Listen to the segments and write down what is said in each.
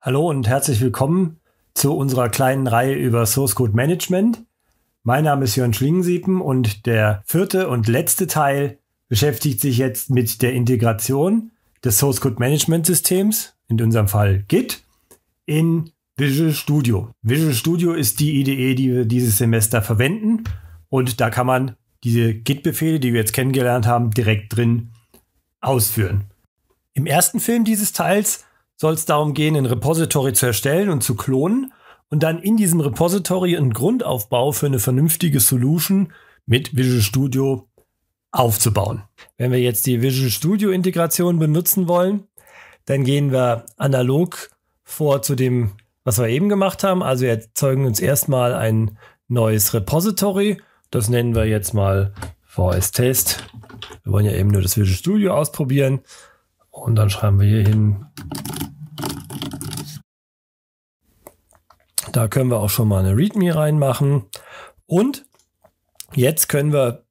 Hallo und herzlich willkommen zu unserer kleinen Reihe über Source Code Management. Mein Name ist Jörn Schlingensiepen und der vierte und letzte Teil beschäftigt sich jetzt mit der Integration des Source Code Management Systems, in unserem Fall Git, in Visual Studio. Visual Studio ist die IDE, die wir dieses Semester verwenden und da kann man diese Git-Befehle, die wir jetzt kennengelernt haben, direkt drin ausführen. Im ersten Film dieses Teils soll es darum gehen, ein Repository zu erstellen und zu klonen und dann in diesem Repository einen Grundaufbau für eine vernünftige Solution mit Visual Studio aufzubauen. Wenn wir jetzt die Visual Studio Integration benutzen wollen, dann gehen wir analog vor zu dem, was wir eben gemacht haben. Also erzeugen uns erstmal ein neues Repository. Das nennen wir jetzt mal VS Test. Wir wollen ja eben nur das Visual Studio ausprobieren. Und dann schreiben wir hier hin Da können wir auch schon mal eine README reinmachen. Und jetzt können wir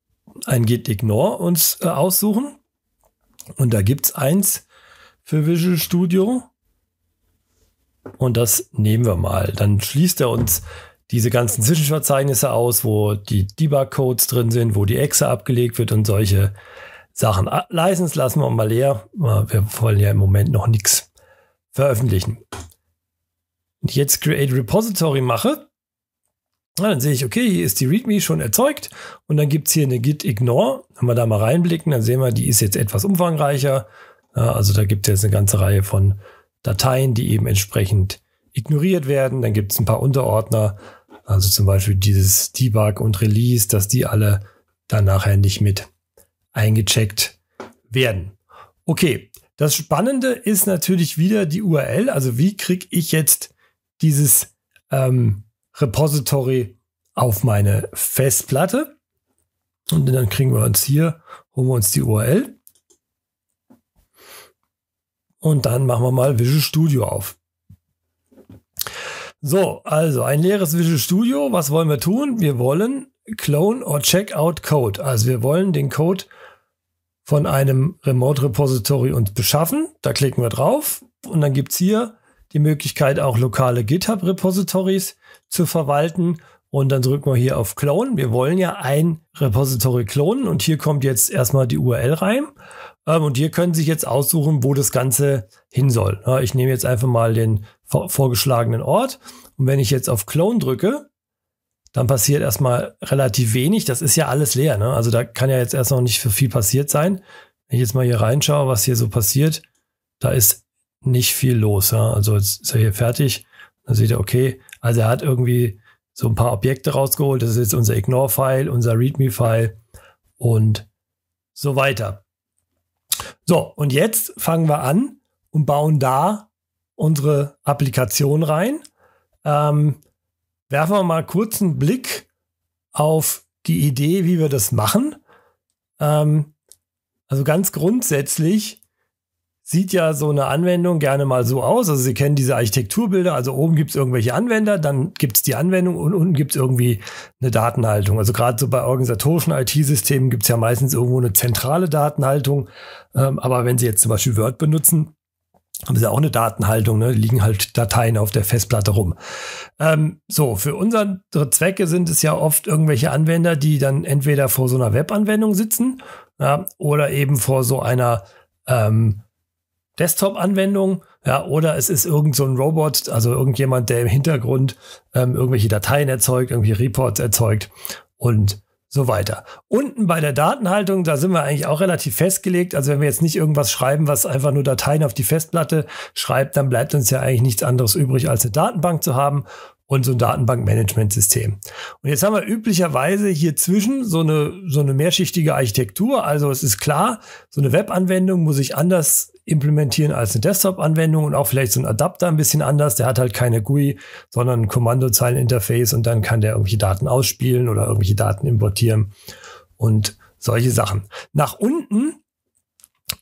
ein Gitignore uns äh, aussuchen. Und da gibt es eins für Visual Studio. Und das nehmen wir mal. Dann schließt er uns diese ganzen Zwischenverzeichnisse aus, wo die Debug-Codes drin sind, wo die Exe abgelegt wird und solche Sachen. Ah, License lassen wir mal leer. Wir wollen ja im Moment noch nichts veröffentlichen und jetzt Create Repository mache, dann sehe ich, okay, hier ist die README schon erzeugt und dann gibt es hier eine Git Ignore. Wenn wir da mal reinblicken, dann sehen wir, die ist jetzt etwas umfangreicher. Also da gibt es jetzt eine ganze Reihe von Dateien, die eben entsprechend ignoriert werden. Dann gibt es ein paar Unterordner, also zum Beispiel dieses Debug und Release, dass die alle dann nachher nicht mit eingecheckt werden. Okay, das Spannende ist natürlich wieder die URL. Also wie kriege ich jetzt dieses ähm, Repository auf meine Festplatte. Und dann kriegen wir uns hier, holen wir uns die URL. Und dann machen wir mal Visual Studio auf. So, also ein leeres Visual Studio. Was wollen wir tun? Wir wollen Clone or Checkout Code. Also wir wollen den Code von einem Remote Repository uns beschaffen. Da klicken wir drauf und dann gibt es hier die Möglichkeit, auch lokale GitHub-Repositories zu verwalten. Und dann drücken wir hier auf Clone. Wir wollen ja ein Repository klonen und hier kommt jetzt erstmal die URL rein. Ähm, und hier können Sie sich jetzt aussuchen, wo das Ganze hin soll. ich nehme jetzt einfach mal den vorgeschlagenen Ort. Und wenn ich jetzt auf Clone drücke, dann passiert erstmal relativ wenig. Das ist ja alles leer. Ne? Also da kann ja jetzt erst noch nicht so viel passiert sein. Wenn ich jetzt mal hier reinschaue, was hier so passiert, da ist nicht viel los. Ja? Also jetzt ist er hier fertig. Dann sieht er, okay, also er hat irgendwie so ein paar Objekte rausgeholt. Das ist jetzt unser Ignore-File, unser README-File und so weiter. So, und jetzt fangen wir an und bauen da unsere Applikation rein. Ähm, werfen wir mal kurz einen Blick auf die Idee, wie wir das machen. Ähm, also ganz grundsätzlich sieht ja so eine Anwendung gerne mal so aus. Also Sie kennen diese Architekturbilder, also oben gibt es irgendwelche Anwender, dann gibt es die Anwendung und unten gibt es irgendwie eine Datenhaltung. Also gerade so bei organisatorischen IT-Systemen gibt es ja meistens irgendwo eine zentrale Datenhaltung. Ähm, aber wenn Sie jetzt zum Beispiel Word benutzen, haben sie auch eine Datenhaltung, ne? liegen halt Dateien auf der Festplatte rum. Ähm, so, für unsere Zwecke sind es ja oft irgendwelche Anwender, die dann entweder vor so einer Webanwendung sitzen ja, oder eben vor so einer ähm, Desktop-Anwendung, ja, oder es ist irgend so ein Robot, also irgendjemand, der im Hintergrund ähm, irgendwelche Dateien erzeugt, irgendwelche Reports erzeugt und so weiter. Unten bei der Datenhaltung, da sind wir eigentlich auch relativ festgelegt. Also wenn wir jetzt nicht irgendwas schreiben, was einfach nur Dateien auf die Festplatte schreibt, dann bleibt uns ja eigentlich nichts anderes übrig, als eine Datenbank zu haben und so ein Datenbankmanagementsystem. Und jetzt haben wir üblicherweise hier zwischen so eine, so eine mehrschichtige Architektur. Also es ist klar, so eine Webanwendung muss ich anders implementieren als eine Desktop-Anwendung und auch vielleicht so ein Adapter ein bisschen anders. Der hat halt keine GUI, sondern ein Kommandozeileninterface und dann kann der irgendwelche Daten ausspielen oder irgendwelche Daten importieren und solche Sachen. Nach unten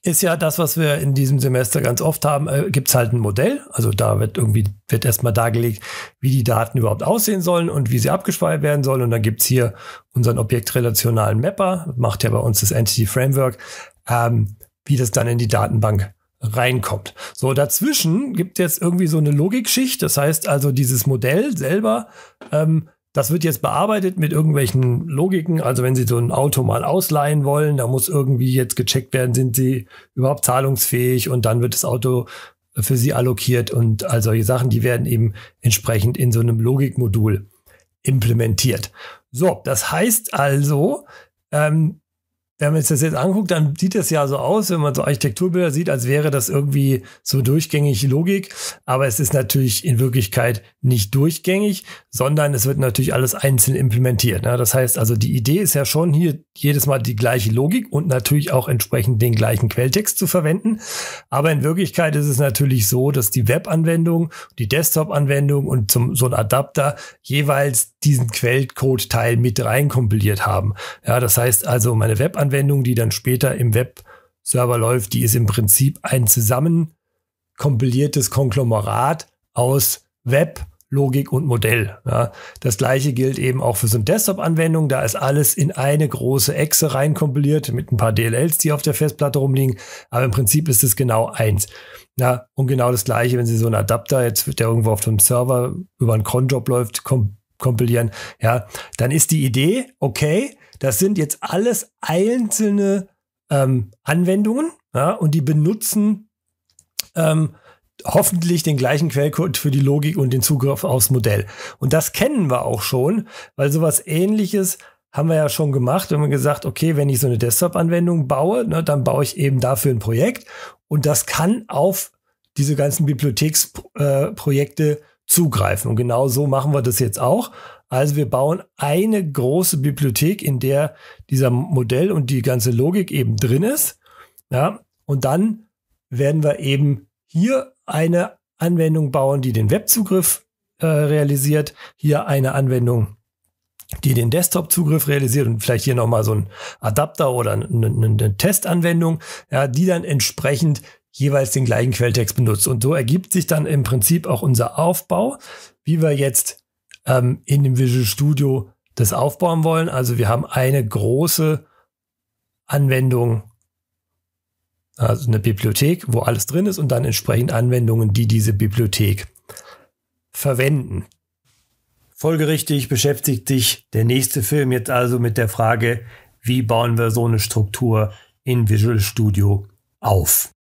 ist ja das, was wir in diesem Semester ganz oft haben, äh, gibt es halt ein Modell. Also da wird irgendwie, wird erstmal dargelegt, wie die Daten überhaupt aussehen sollen und wie sie abgespeichert werden sollen. Und dann gibt's hier unseren objektrelationalen Mapper, macht ja bei uns das Entity Framework, ähm, wie das dann in die Datenbank reinkommt. So, dazwischen gibt jetzt irgendwie so eine Logikschicht. Das heißt also, dieses Modell selber ähm, das wird jetzt bearbeitet mit irgendwelchen Logiken. Also wenn Sie so ein Auto mal ausleihen wollen, da muss irgendwie jetzt gecheckt werden, sind Sie überhaupt zahlungsfähig und dann wird das Auto für Sie allokiert und all solche Sachen, die werden eben entsprechend in so einem Logikmodul implementiert. So, das heißt also, ähm, wenn man sich das jetzt anguckt, dann sieht das ja so aus, wenn man so Architekturbilder sieht, als wäre das irgendwie so durchgängig Logik. Aber es ist natürlich in Wirklichkeit nicht durchgängig, sondern es wird natürlich alles einzeln implementiert. Ne? Das heißt also, die Idee ist ja schon hier jedes Mal die gleiche Logik und natürlich auch entsprechend den gleichen Quelltext zu verwenden. Aber in Wirklichkeit ist es natürlich so, dass die Web-Anwendung, die Desktop-Anwendung und zum, so ein Adapter jeweils diesen Quellcode-Teil mit reinkompiliert haben. Ja, das heißt also, meine Web-Anwendung Anwendung, die dann später im Web-Server läuft, die ist im Prinzip ein zusammenkompiliertes Konglomerat aus Web, Logik und Modell. Ja. Das gleiche gilt eben auch für so eine Desktop-Anwendung. Da ist alles in eine große Echse reinkompiliert mit ein paar DLLs, die auf der Festplatte rumliegen. Aber im Prinzip ist es genau eins. Ja, und genau das gleiche, wenn Sie so einen Adapter jetzt, der irgendwo auf dem Server über einen Cronjob läuft, kompilieren. Ja, dann ist die Idee, okay, das sind jetzt alles einzelne ähm, Anwendungen ja, und die benutzen ähm, hoffentlich den gleichen Quellcode für die Logik und den Zugriff aufs Modell. Und das kennen wir auch schon, weil sowas ähnliches haben wir ja schon gemacht und gesagt, okay, wenn ich so eine Desktop-Anwendung baue, ne, dann baue ich eben dafür ein Projekt und das kann auf diese ganzen Bibliotheksprojekte äh, zugreifen. Und genau so machen wir das jetzt auch. Also wir bauen eine große Bibliothek, in der dieser Modell und die ganze Logik eben drin ist. Ja, und dann werden wir eben hier eine Anwendung bauen, die den Webzugriff äh, realisiert, hier eine Anwendung, die den Desktop-Zugriff realisiert und vielleicht hier nochmal so ein Adapter oder eine, eine Testanwendung, ja, die dann entsprechend jeweils den gleichen Quelltext benutzt. Und so ergibt sich dann im Prinzip auch unser Aufbau, wie wir jetzt ähm, in dem Visual Studio das aufbauen wollen. Also wir haben eine große Anwendung, also eine Bibliothek, wo alles drin ist und dann entsprechend Anwendungen, die diese Bibliothek verwenden. Folgerichtig beschäftigt sich der nächste Film jetzt also mit der Frage, wie bauen wir so eine Struktur in Visual Studio auf?